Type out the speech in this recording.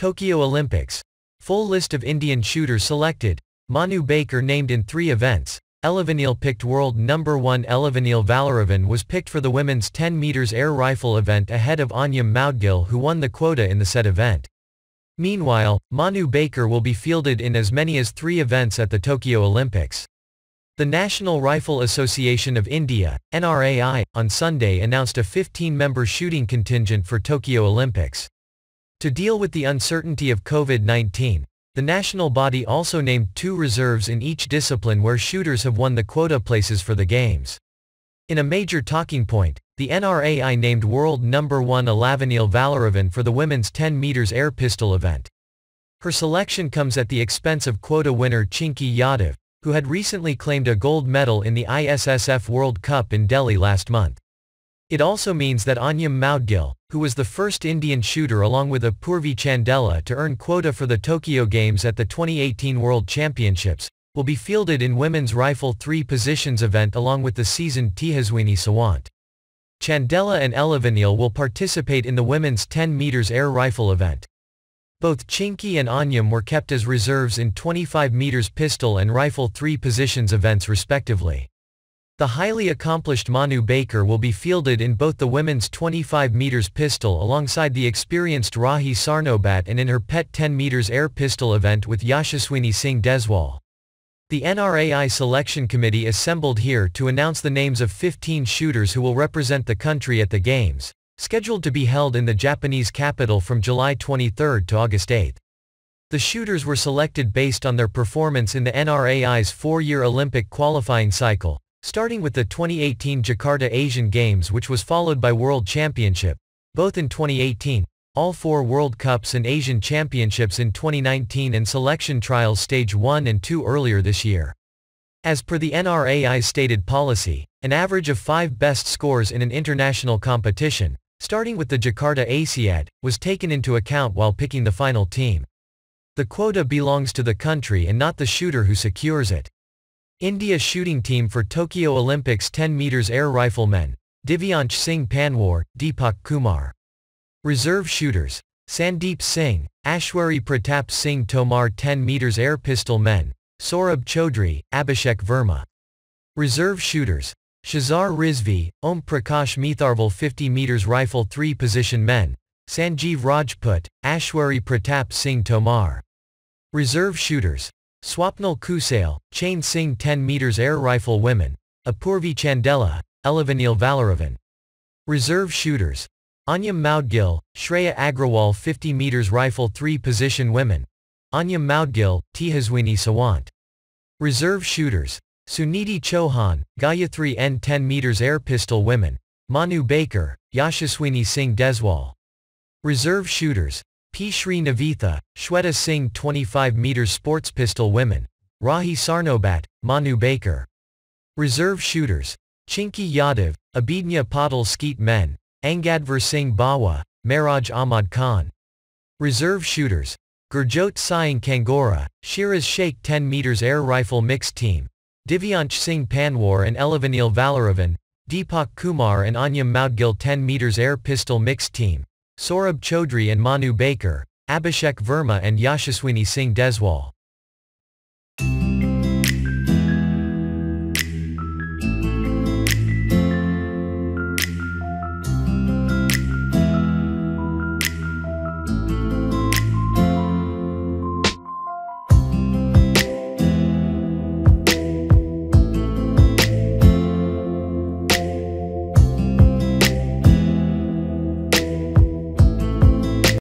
Tokyo Olympics. Full list of Indian shooters selected. Manu Baker named in three events. Elevanil picked world number 1 Elevanil Valerivan was picked for the women's 10 meters air rifle event ahead of Anyam Maudgil who won the quota in the said event. Meanwhile, Manu Baker will be fielded in as many as three events at the Tokyo Olympics. The National Rifle Association of India, NRAI, on Sunday announced a 15-member shooting contingent for Tokyo Olympics. To deal with the uncertainty of COVID-19, the national body also named two reserves in each discipline where shooters have won the quota places for the games. In a major talking point, the NRAI named world number one Alavanil Valerivan for the women's 10 meters air pistol event. Her selection comes at the expense of quota winner Chinki Yadav, who had recently claimed a gold medal in the ISSF World Cup in Delhi last month. It also means that Anyam Maudgil, who was the first Indian shooter along with Apurvi Chandela to earn quota for the Tokyo Games at the 2018 World Championships, will be fielded in women's rifle three positions event along with the seasoned Tihaswini Sawant. Chandela and Elavanil will participate in the women's 10 meters air rifle event. Both Chinki and Anyam were kept as reserves in 25 meters pistol and rifle three positions events respectively. The highly accomplished Manu Baker will be fielded in both the women's 25 meters pistol alongside the experienced Rahi Sarnobat and in her pet 10 meters air pistol event with Yashaswini Singh Deswal. The NRAI selection committee assembled here to announce the names of 15 shooters who will represent the country at the Games, scheduled to be held in the Japanese capital from July 23 to August 8. The shooters were selected based on their performance in the NRAI's four-year Olympic qualifying cycle, Starting with the 2018 Jakarta Asian Games which was followed by World Championship, both in 2018, all four World Cups and Asian Championships in 2019 and selection trials stage 1 and 2 earlier this year. As per the NRAI stated policy, an average of five best scores in an international competition, starting with the Jakarta ASEAD, was taken into account while picking the final team. The quota belongs to the country and not the shooter who secures it. India shooting team for Tokyo Olympics 10 meters air rifle men: Divyansh Singh Panwar, Deepak Kumar. Reserve shooters, Sandeep Singh, Ashwari Pratap Singh Tomar 10 meters air pistol men, Saurabh Chaudhry, Abhishek Verma. Reserve shooters, Shazar Rizvi, Om Prakash Mitharval 50 meters rifle 3 position men, Sanjeev Rajput, Ashwari Pratap Singh Tomar. Reserve shooters, Swapnil Kusail, Chain Singh 10 meters air rifle women, Apurvi Chandela, Elavanil Valaravan. Reserve shooters, Anyam Maudgil, Shreya Agrawal 50 meters rifle 3 position women, Anyam Maudgil, Tihaswini Sawant. Reserve shooters, Sunidhi Chauhan, Gayatri N 10 meters air pistol women, Manu Baker, Yashaswini Singh Deswal. Reserve shooters, P. Navitha, Shweta Singh 25 meters sports pistol women, Rahi Sarnobat, Manu Baker. Reserve shooters, Chinki Yadav, Abidnya Patil Skeet men, Angadvar Singh Bawa, Maraj Ahmad Khan. Reserve shooters, Gurjot Saing Kangora, Shiraz Sheikh 10 meters air rifle mixed team, Divyanch Singh Panwar and Elevanil Valaravan, Deepak Kumar and Anyam Maudgill 10 meters air pistol mixed team. Saurabh Chaudhry and Manu Baker, Abhishek Verma and Yashaswini Singh Deswal. Thank you.